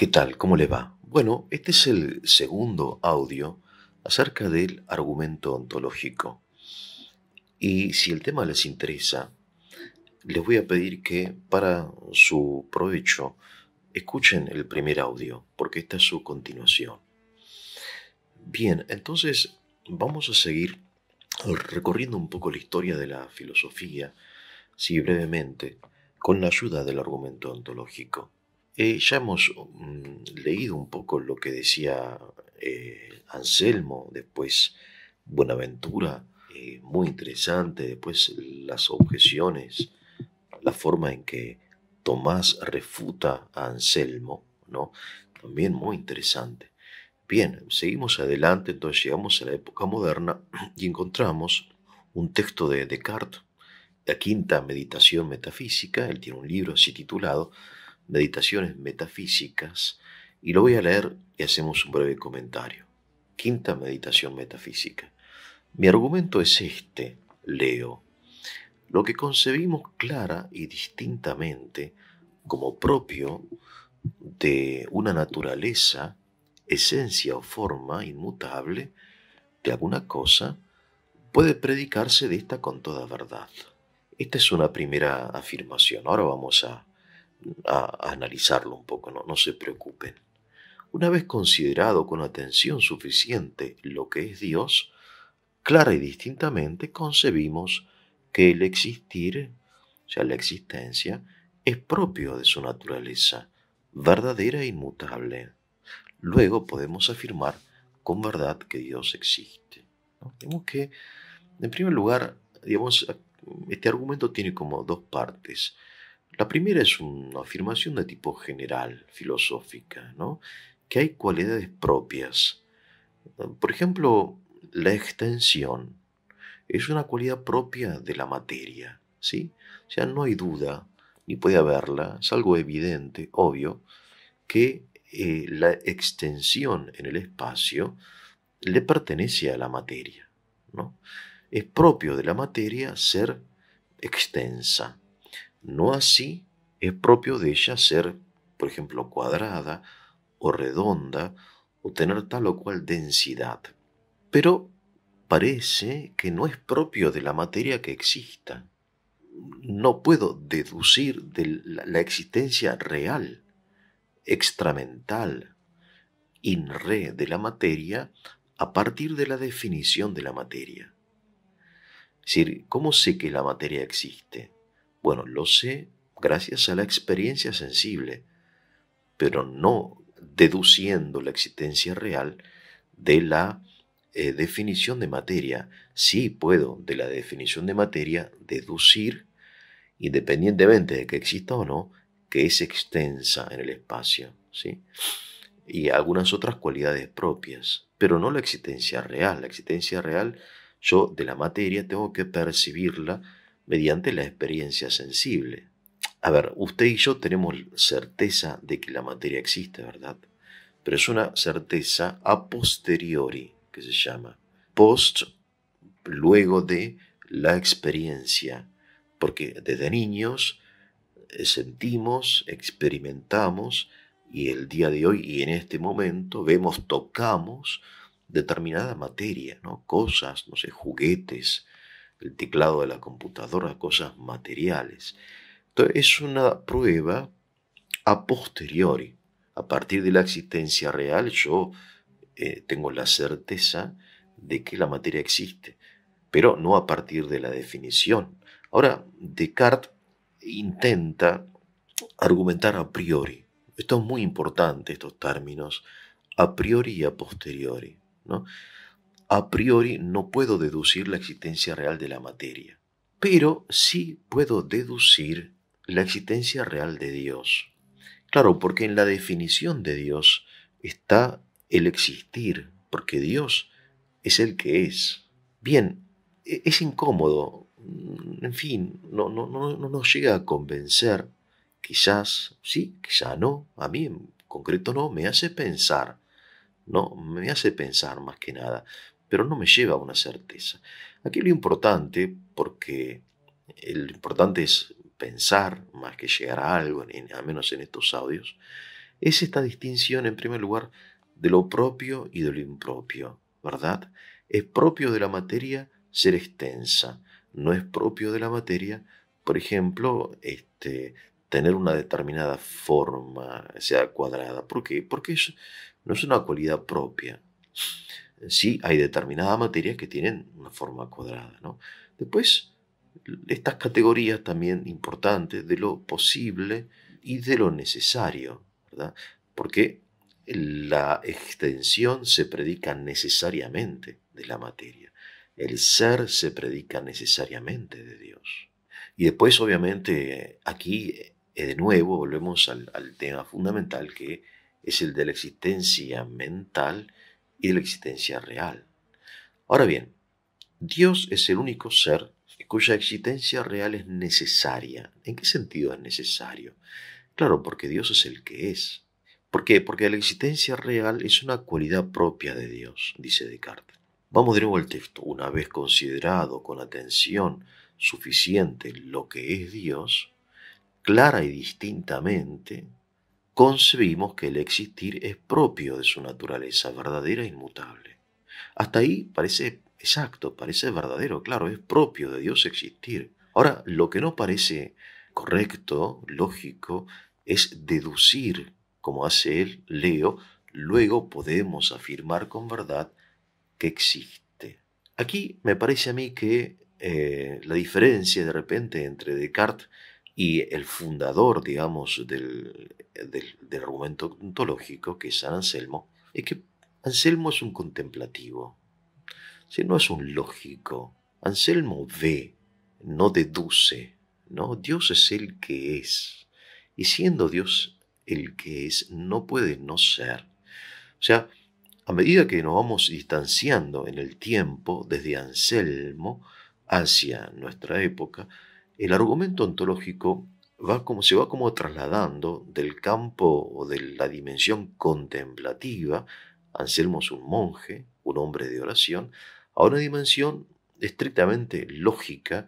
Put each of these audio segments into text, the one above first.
¿Qué tal? ¿Cómo le va? Bueno, este es el segundo audio acerca del argumento ontológico. Y si el tema les interesa, les voy a pedir que para su provecho escuchen el primer audio, porque esta es su continuación. Bien, entonces vamos a seguir recorriendo un poco la historia de la filosofía, si brevemente, con la ayuda del argumento ontológico. Eh, ya hemos mm, leído un poco lo que decía eh, Anselmo, después Buenaventura, eh, muy interesante, después las objeciones, la forma en que Tomás refuta a Anselmo, ¿no? También muy interesante. Bien, seguimos adelante, entonces llegamos a la época moderna y encontramos un texto de Descartes, la quinta meditación metafísica, él tiene un libro así titulado, Meditaciones Metafísicas, y lo voy a leer y hacemos un breve comentario. Quinta Meditación Metafísica. Mi argumento es este, leo. Lo que concebimos clara y distintamente como propio de una naturaleza, esencia o forma inmutable de alguna cosa, puede predicarse de esta con toda verdad. Esta es una primera afirmación. Ahora vamos a a, analizarlo un poco, ¿no? se preocupen. Una vez considerado con atención suficiente lo que es Dios, clara y distintamente concebimos que el existir, o sea, la existencia, es propio de su naturaleza, verdadera e inmutable. Luego podemos afirmar con verdad que Dios existe. ¿no? Tenemos que, en primer lugar, digamos, este argumento tiene como dos partes. La primera es una afirmación de tipo general, filosófica, que hay cualidades propias. Por ejemplo, la extensión es una cualidad propia de la materia, ¿sí? O sea, no hay duda, ni puede haberla, es algo evidente, obvio, que eh, la extensión en el espacio le pertenece a la materia, ¿no? Es propio de la materia ser extensa. No así es propio de ella ser, por ejemplo, cuadrada o redonda o tener tal o cual densidad. Pero parece que no es propio de la materia que exista. No puedo deducir de la existencia real, extramental, in re de la materia a partir de la definición de la materia. Es decir, ¿cómo sé que la materia existe? Bueno, lo sé gracias a la experiencia sensible, pero no deduciendo la existencia real de la eh, definición de materia. Sí puedo de la definición de materia deducir, independientemente de que exista o no, que es extensa en el espacio, ¿sí? Y algunas otras cualidades propias, pero no la existencia real. La existencia real, yo de la materia tengo que percibirla, mediante la experiencia sensible. A ver, usted y yo tenemos certeza de que la materia existe, ¿verdad? Pero es una certeza a posteriori, que se llama. Post, luego de la experiencia. Porque desde niños eh, sentimos, experimentamos, y el día de hoy y en este momento vemos, tocamos determinada materia, ¿no? Cosas, no sé, juguetes, el teclado de la computadora, cosas materiales. Entonces es una prueba a posteriori. A partir de la existencia real yo eh, tengo la certeza de que la materia existe, pero no a partir de la definición. Ahora, Descartes intenta argumentar a priori. Esto es muy importante, estos términos, a priori y a posteriori. ¿no? A priori no puedo deducir la existencia real de la materia, pero sí puedo deducir la existencia real de Dios. Claro, porque en la definición de Dios está el existir, porque Dios es el que es. Bien, e-, es incómodo, mm, en fin, no, no, no, no nos llega a convencer, quizás sí, quizás no, a mí en concreto no, me hace pensar, no, me hace pensar más que nada pero no me lleva a una certeza. Aquí lo importante, porque lo importante es pensar más que llegar a algo, al menos en estos audios, es esta distinción, en primer lugar, de lo propio y de lo impropio, ¿verdad? Es propio de la materia ser extensa, no es propio de la materia, por ejemplo, este, tener una determinada forma, sea cuadrada. ¿Por qué? Porque eso no es una cualidad propia sí hay determinada materia que tienen una forma cuadrada. ¿no? Después, estas categorías también importantes de lo posible y de lo necesario, porque la extensión se predica necesariamente de la materia, el ser se predica necesariamente de Dios. Y después, obviamente, aquí eh, de nuevo volvemos al tema fundamental que es el de la existencia mental y de la existencia real. Ahora bien, Dios es el único ser cuya existencia real es necesaria. ¿En qué sentido es necesario? Claro, porque Dios es el que es. ¿Por qué? Porque la existencia real es una cualidad propia de Dios, dice Descartes. Vamos de nuevo al texto. Una vez considerado con atención suficiente lo que es Dios, clara y distintamente, concebimos que el existir es propio de su naturaleza verdadera e inmutable. Hasta ahí parece exacto, parece verdadero, claro, es propio de Dios existir. Ahora, lo que no parece correcto, lógico, es deducir, como hace él, Leo, luego podemos afirmar con verdad que existe. Aquí me parece a mí que eh, la diferencia de repente entre Descartes y el fundador, digamos, del, del, argumento ontológico, que es San Anselmo, es que Anselmo es un contemplativo, sino no es un lógico. Anselmo ve, no deduce, ¿no? Dios es el que es, y siendo Dios el que es, no puede no ser. O sea, a medida que nos vamos distanciando en el tiempo, desde Anselmo hacia nuestra época, el argumento ontológico va como, se va como trasladando del campo o de la dimensión contemplativa, Anselmo es un monje, un hombre de oración, a una dimensión estrictamente lógica,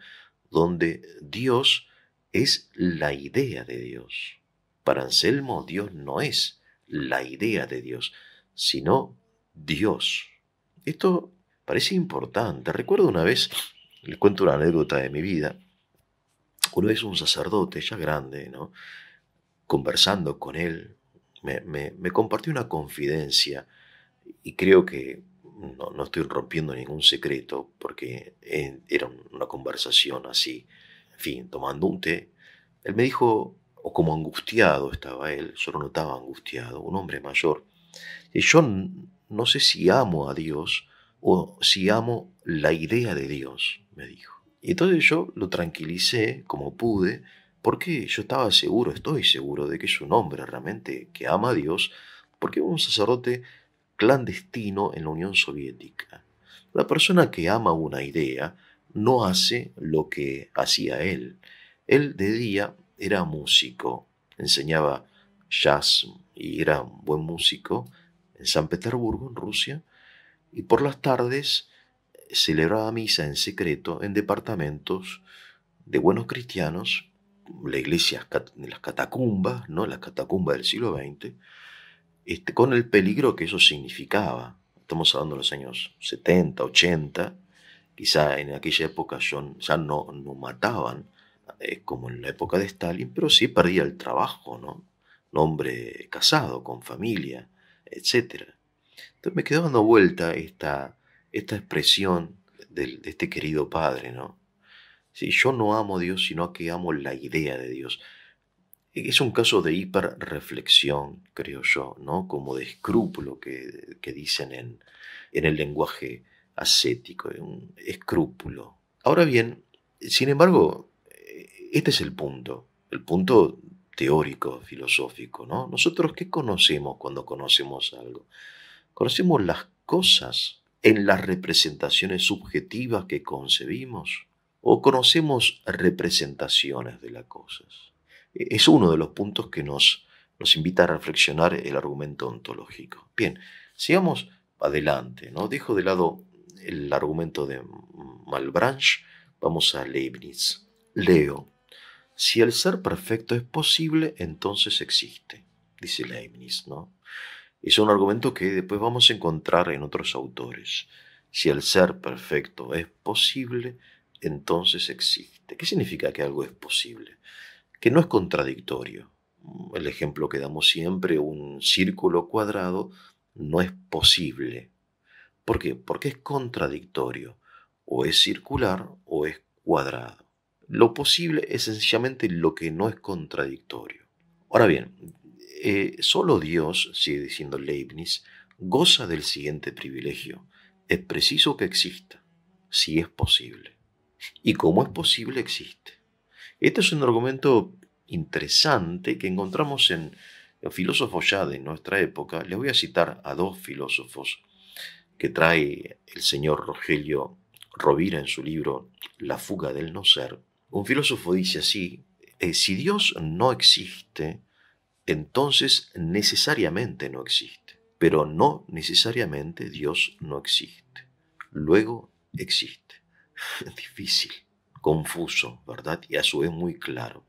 donde Dios es la idea de Dios. Para Anselmo, Dios no es la idea de Dios, sino Dios. Esto parece importante. Recuerdo una vez, les cuento una anécdota de mi vida, uno es un sacerdote, ya grande, ¿no? conversando con él, me, compartió una confidencia y creo que no, estoy rompiendo ningún secreto porque era una conversación así, en fin, tomando un té. Él me dijo, o como angustiado estaba él, yo lo notaba angustiado, un hombre mayor. Y yo no sé si amo a Dios o si amo la idea de Dios, me dijo. Y entonces yo lo tranquilicé como pude, porque yo estaba seguro, estoy seguro de que es un hombre realmente que ama a Dios, porque es un sacerdote clandestino en la Unión Soviética. La persona que ama una idea no hace lo que hacía él. Él de día era músico, enseñaba jazz y era un buen músico en San Petersburgo, en Rusia, y por las tardes celebraba misa en secreto en departamentos de buenos cristianos, la iglesia, de las catacumbas, ¿no? las catacumbas del siglo XX, este, con el peligro que eso significaba. Estamos hablando de los años 70, 80, quizá en aquella época ya no, no mataban, como en la época de Stalin, pero sí perdía el trabajo, ¿no? Un hombre casado, con familia, etc. Entonces me quedó dando vuelta esta, esta expresión de, este querido Padre, ¿no? Si yo no amo a Dios, sino que amo la idea de Dios. Es un caso de hiperreflexión, creo yo, ¿no? Como de escrúpulo que, dicen en, en el lenguaje ascético, un escrúpulo. Ahora bien, sin embargo, este es el punto, el punto teórico, filosófico, ¿no? Nosotros, ¿qué conocemos cuando conocemos algo? Conocemos las cosas en las representaciones subjetivas que concebimos o conocemos representaciones de las cosas. E-, es uno de los puntos que nos, invita a reflexionar el argumento ontológico. Bien, sigamos adelante. ¿no? Dejo de lado el argumento de Malbranche, vamos a Leibniz. Leo, si el ser perfecto es posible, entonces existe, dice Leibniz, ¿no? Es un argumento que después vamos a encontrar en otros autores. Si el ser perfecto es posible, entonces existe. ¿Qué significa que algo es posible? Que no es contradictorio. El ejemplo que damos siempre, un círculo cuadrado, no es posible. ¿Por qué? Porque es contradictorio. O es circular o es cuadrado. Lo posible es sencillamente lo que no es contradictorio. Ahora bien, eh, solo Dios, sigue diciendo Leibniz, goza del siguiente privilegio. Es preciso que exista, si es posible. Y como es posible, existe. Este es un argumento interesante que encontramos en los filósofos ya de nuestra época. Les voy a citar a dos filósofos que trae el señor Rogelio Rovira en su libro La fuga del no ser. Un filósofo dice así, eh, si Dios no existe, entonces necesariamente no existe. Pero no necesariamente Dios no existe. Luego existe. Difícil, confuso, ¿verdad? Y a su vez muy claro.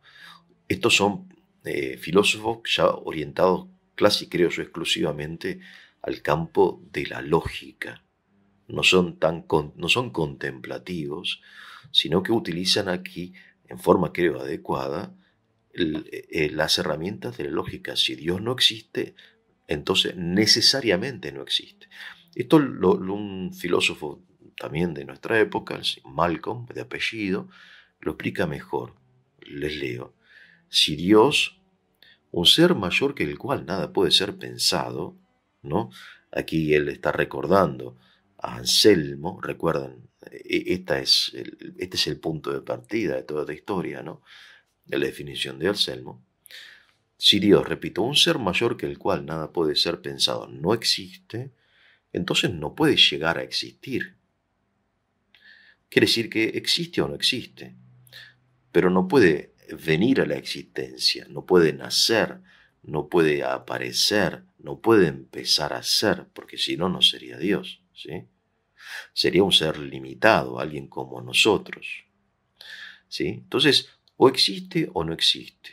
Estos son eh, filósofos ya orientados casi, creo yo, exclusivamente al campo de la lógica. No son, tan no son contemplativos, sino que utilizan aquí, en forma creo adecuada, eh, las herramientas de la lógica. Si Dios no existe, entonces necesariamente no existe. Esto un filósofo también de nuestra época, Malcolm, de apellido, lo explica mejor. Les leo. Si Dios, un ser mayor que el cual nada puede ser pensado, ¿no? Aquí él está recordando a Anselmo, recuerden e, e, esta es este es el punto de partida de toda la historia, ¿no? de la definición de Anselmo. si Dios, repito, un ser mayor que el cual nada puede ser pensado no existe, entonces no puede llegar a existir. Quiere decir que existe o no existe, pero no puede venir a la existencia, no puede nacer, no puede aparecer, no puede empezar a ser, porque si no, no sería Dios. ¿sí? Sería un ser limitado, alguien como nosotros. ¿sí? Entonces, o existe o no existe.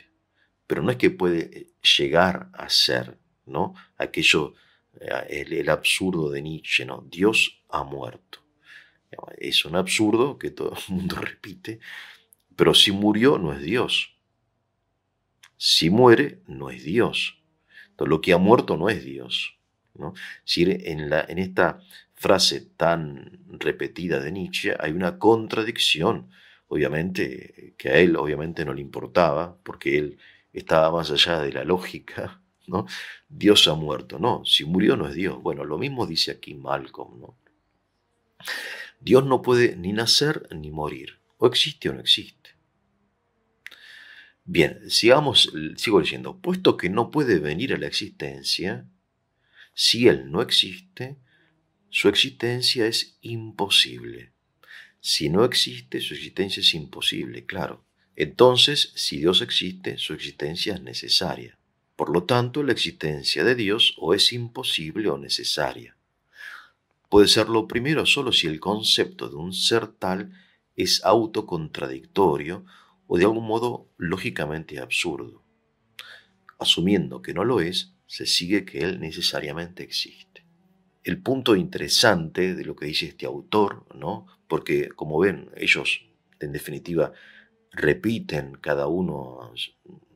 Pero no es que puede eh, llegar a ser, ¿no? Aquello, eh, el, absurdo de Nietzsche, ¿no? Dios ha muerto. Es un absurdo que todo el mundo repite, pero si murió no es Dios. Si muere no es Dios. lo que ha muerto no es Dios. Si en, la, en esta frase tan repetida de Nietzsche hay una contradicción obviamente, que a él obviamente no le importaba, porque él estaba más allá de la lógica, ¿no? Dios ha muerto, no, si murió no es Dios. Bueno, lo mismo dice aquí Malcolm, ¿no? Dios no puede ni nacer ni morir, o existe o no existe. Bien, sigamos, sigo diciendo, puesto que no puede venir a la existencia, si Él no existe, su existencia es imposible. Si no existe, su existencia es imposible, claro. Entonces, si Dios existe, su existencia es necesaria. Por lo tanto, la existencia de Dios o es imposible o necesaria. Puede ser lo primero solo si el concepto de un ser tal es autocontradictorio o de algún modo lógicamente absurdo. Asumiendo que no lo es, se sigue que él necesariamente existe. El punto interesante de lo que dice este autor, ¿no? porque como ven, ellos en definitiva repiten cada uno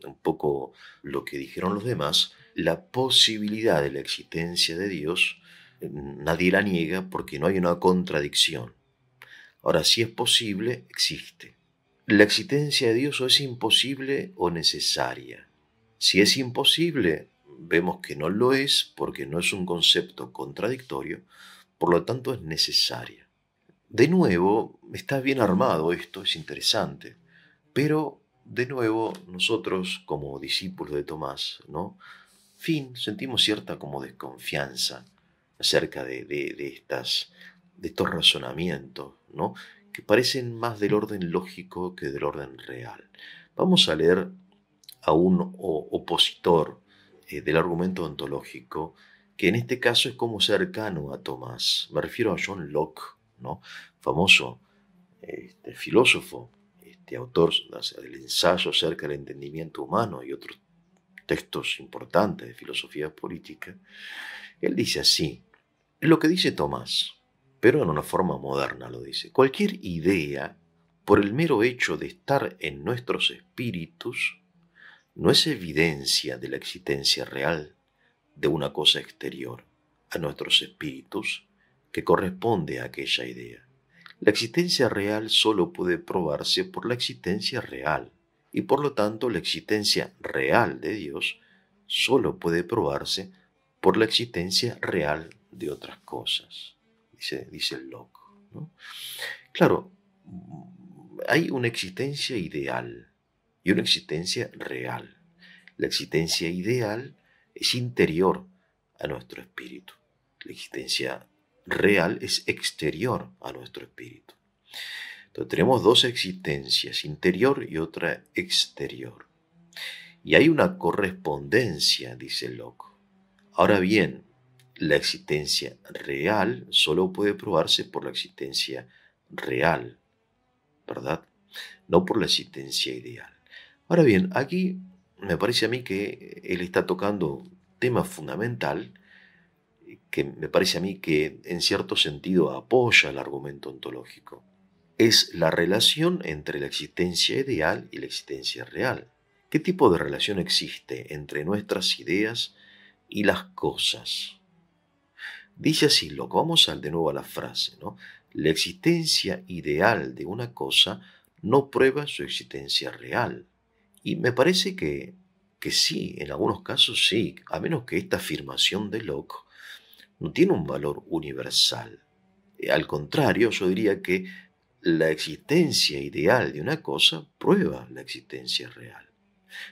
un poco lo que dijeron los demás, la posibilidad de la existencia de Dios nadie la niega porque no hay una contradicción. Ahora, si es posible, existe. La existencia de Dios o es imposible o necesaria. Si es imposible, vemos que no lo es porque no es un concepto contradictorio, por lo tanto es necesaria. De nuevo, está bien armado esto, es interesante, pero de nuevo nosotros como discípulos de Tomás, ¿no? Fin, sentimos cierta como desconfianza acerca de, de, estas, de estos razonamientos, ¿no? que parecen más del orden lógico que del orden real. Vamos a leer a un opositor eh, del argumento ontológico, que en este caso es como cercano a Tomás. Me refiero a John Locke, famoso este, filósofo, este autor del ensayo acerca del entendimiento humano y otros textos importantes de filosofía política, él dice así, lo que dice Tomás, pero en una forma moderna lo dice, cualquier idea, por el mero hecho de estar en nuestros espíritus, no es evidencia de la existencia real de una cosa exterior a nuestros espíritus, que corresponde a aquella idea. La existencia real solo puede probarse por la existencia real, y por lo tanto la existencia real de Dios solo puede probarse por la existencia real de otras cosas, dice, dice el Claro, hay una existencia ideal y una existencia real. La existencia ideal es interior a nuestro espíritu. La existencia real es exterior a nuestro espíritu. Entonces tenemos dos existencias, interior y otra exterior. Y hay una correspondencia, dice Locke. Ahora bien, la existencia real solo puede probarse por la existencia real, ¿verdad? No por la existencia ideal. Ahora bien, aquí me parece a mí que él está tocando tema fundamental que me parece a mí que en cierto sentido apoya el argumento ontológico. Es la relación entre la existencia ideal y la existencia real. ¿Qué tipo de relación existe entre nuestras ideas y las cosas? Dice así, Locke, vamos de nuevo a la frase, ¿no? La existencia ideal de una cosa no prueba su existencia real. Y me parece que, que sí, en algunos casos sí, a menos que esta afirmación de Locke no tiene un valor universal. Eh, al contrario, yo diría que la existencia ideal de una cosa prueba la existencia real.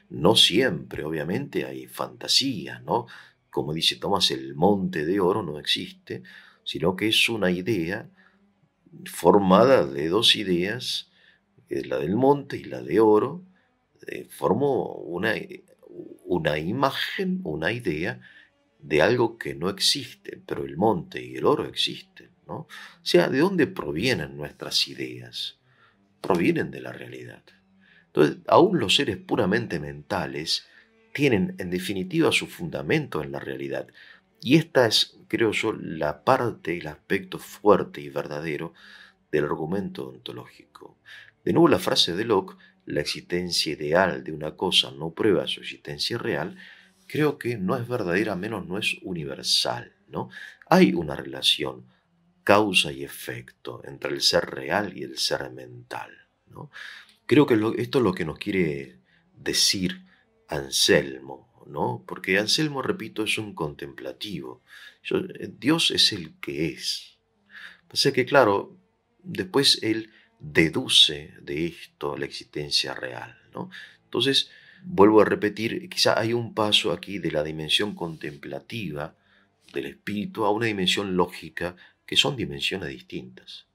No siempre, obviamente, hay fantasía, ¿no? Como dice Tomás, el monte de oro no existe, sino que es una idea formada de dos ideas, la del monte y la de oro, eh, formó una, una imagen, una idea de algo que no existe, pero el monte y el oro existen, ¿no? O sea, ¿de dónde provienen nuestras ideas? Provienen de la realidad. Entonces, aún los seres puramente mentales tienen en definitiva su fundamento en la realidad. Y esta es, creo yo, la parte, el aspecto fuerte y verdadero del argumento ontológico. De nuevo, la frase de Locke, la existencia ideal de una cosa no prueba su existencia real, creo que no es verdadera, menos no es universal. ¿no? Hay una relación causa y efecto entre el ser real y el ser mental. ¿no? Creo que esto es lo que nos quiere decir Anselmo, ¿no? porque Anselmo, repito, es un contemplativo. Eh, Dios es el que es. Así que, claro, después él deduce de esto la existencia real. ¿no? Entonces, Vuelvo a repetir, quizá hay un paso aquí de la dimensión contemplativa del espíritu a una dimensión lógica, que son dimensiones distintas.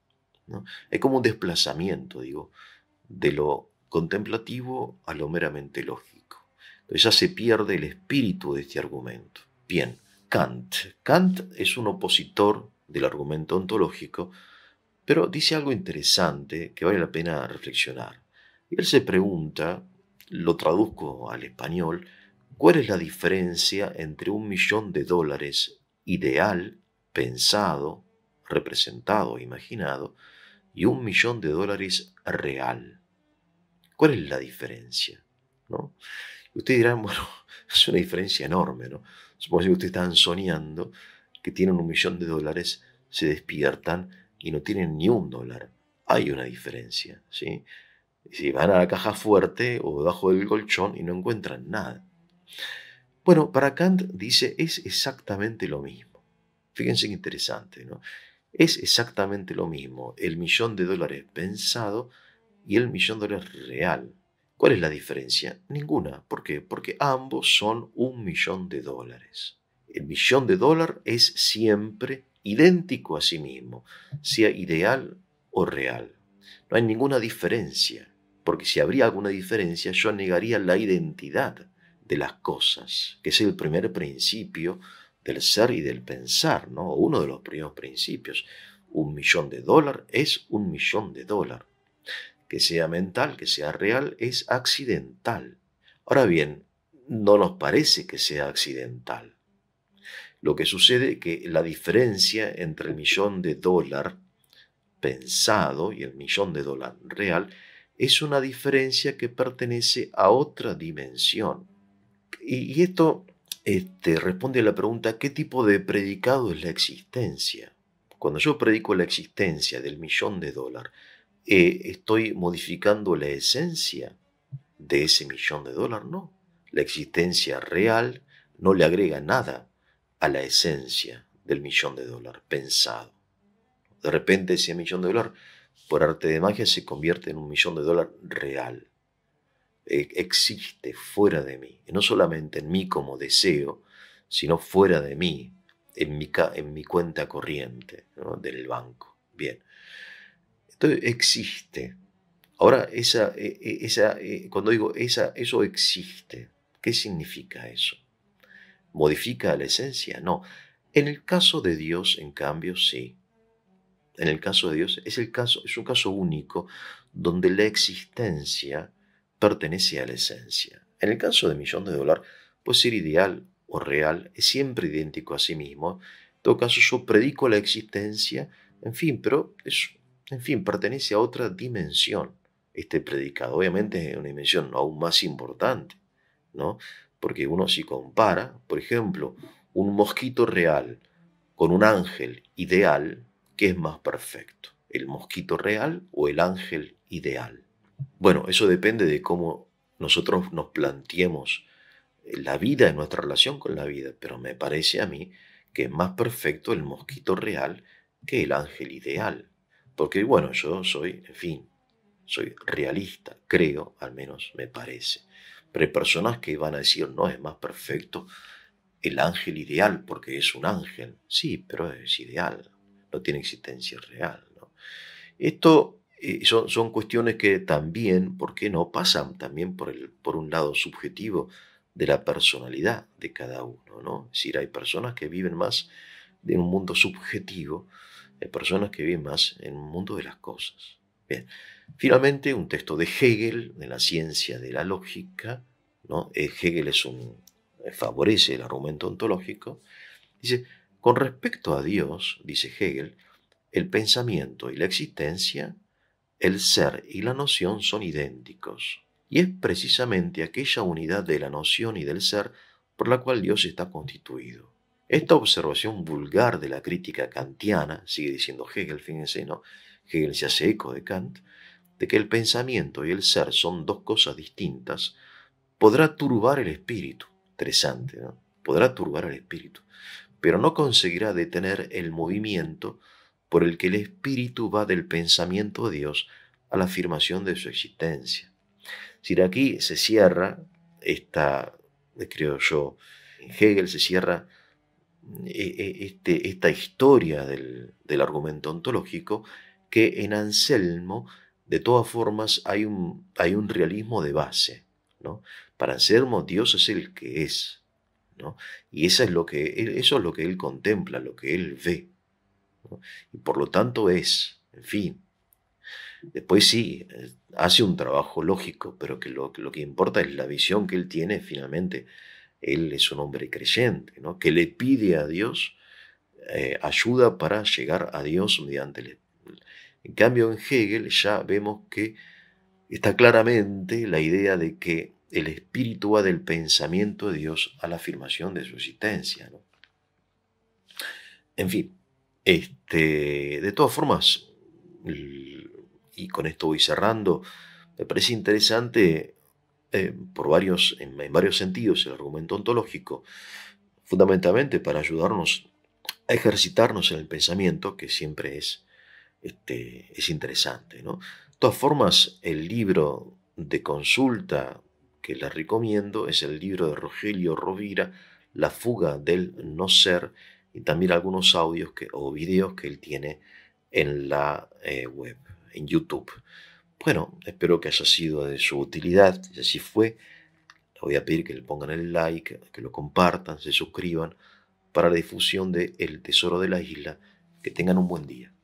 Es como un desplazamiento, digo, de lo contemplativo a lo meramente lógico. Entonces ya se pierde el espíritu de este argumento. Bien, Kant. Kant es un opositor del argumento ontológico, pero dice algo interesante que vale la pena reflexionar. él se pregunta, lo traduzco al español, ¿cuál es la diferencia entre un millón de dólares ideal, pensado, representado, imaginado, y un millón de dólares real? ¿Cuál es la diferencia? ¿No? Usted dirán, bueno, es una diferencia enorme, ¿no? Supongo que ustedes están soñando que tienen un millón de dólares, se despiertan y no tienen ni un dólar. Hay una diferencia, ¿sí? Si van a la caja fuerte o bajo el colchón y no encuentran nada. Bueno, para Kant dice, es exactamente lo mismo. Fíjense qué interesante, ¿no? Es exactamente lo mismo el millón de dólares pensado y el millón de dólares real. ¿Cuál es la diferencia? Ninguna. ¿Por qué? Porque ambos son un millón de dólares. El millón de dólares es siempre idéntico a sí mismo, sea ideal o real. No hay ninguna diferencia porque si habría alguna diferencia yo negaría la identidad de las cosas, que es el primer principio del ser y del pensar, ¿no? Uno de los primeros principios. Un millón de dólares es un millón de dólares. Que sea mental, que sea real, es accidental. Ahora bien, no nos parece que sea accidental. Lo que sucede es que la diferencia entre el millón de dólares pensado y el millón de dólares real es una diferencia que pertenece a otra dimensión. Y, esto este, responde a la pregunta, ¿qué tipo de predicado es la existencia? Cuando yo predico la existencia del millón de dólares, eh, ¿estoy modificando la esencia de ese millón de dólares? No. La existencia real no le agrega nada a la esencia del millón de dólares pensado. De repente ese millón de dólares por arte de magia se convierte en un millón de dólares real. E, existe fuera de mí, no solamente en mí como deseo, sino fuera de mí, en mi, en mi cuenta corriente del banco. Bien. Entonces existe. Ahora, esa, e, e, esa, cuando digo esa, eso existe, ¿qué significa eso? ¿Modifica la esencia? No. En el caso de Dios, en cambio, sí en el caso de Dios, es, el caso, es un caso único donde la existencia pertenece a la esencia. En el caso de Millón de dólares, puede ser ideal o real es siempre idéntico a sí mismo. En todo caso, yo predico la existencia, en fin, pero en fin, pertenece a otra dimensión este predicado. Obviamente es una dimensión aún más importante, ¿no? Porque uno si compara, por ejemplo, un mosquito real con un ángel ideal, ¿Qué es más perfecto? ¿El mosquito real o el ángel ideal? Bueno, eso depende de cómo nosotros nos planteemos eh, la vida, en nuestra relación con la vida, pero me parece a mí que es más perfecto el mosquito real que el ángel ideal. Porque bueno, yo soy, en fin, soy realista, creo, al menos me parece. Pero hay personas que van a decir, no, es más perfecto el ángel ideal porque es un ángel. Sí, pero es ideal no tiene existencia real. ¿no? Esto eh, son, cuestiones que también, ¿por qué no?, pasan también por, el, por un lado subjetivo de la personalidad de cada uno. ¿no? Es decir, hay personas que viven más en un mundo subjetivo, hay personas que viven más en un mundo de las cosas. Bien. Finalmente, un texto de Hegel, de la ciencia de la lógica, ¿no? Eh, Hegel es un, eh, favorece el argumento ontológico, dice, con respecto a Dios, dice Hegel, el pensamiento y la existencia, el ser y la noción son idénticos. Y es precisamente aquella unidad de la noción y del ser por la cual Dios está constituido. Esta observación vulgar de la crítica kantiana, sigue diciendo Hegel, fíjense, ¿no? Hegel se hace eco de Kant, de que el pensamiento y el ser son dos cosas distintas, podrá turbar el espíritu. Interesante, ¿no? Podrá turbar el espíritu pero no conseguirá detener el movimiento por el que el espíritu va del pensamiento de Dios a la afirmación de su existencia. Si aquí se cierra esta, eh, creo yo, en Hegel se cierra eh, eh, este, esta historia del, del argumento ontológico que en Anselmo de todas formas hay un, hay un realismo de base. ¿no? Para Anselmo Dios es el que es. Y eso es, lo que él, e, eso es lo que él contempla, lo que él ve. Y por lo tanto es, en fin. Después sí, eh, hace un trabajo lógico, pero que lo, que importa es la visión que él tiene finalmente. Él es un hombre creyente, ¿no? que le pide a Dios eh, ayuda para llegar a Dios mediante el... En cambio, en Hegel ya vemos que está claramente la idea de que el espíritu va del pensamiento de Dios a la afirmación de su existencia. En fin, este, de todas formas, y con esto voy cerrando, me parece interesante eh, por varios, en, varios sentidos el argumento ontológico, fundamentalmente para ayudarnos a ejercitarnos en el pensamiento, que siempre es, este, es interesante. ¿no? De todas formas, el libro de consulta que les recomiendo es el libro de Rogelio Rovira, La fuga del no ser, y también algunos audios o videos que él tiene en la eh, web, en YouTube. Bueno, espero que haya sido de su utilidad. Si así fue, les voy a pedir que le pongan el like, que lo compartan, se suscriban para la difusión de El Tesoro de la Isla. Que tengan un buen día.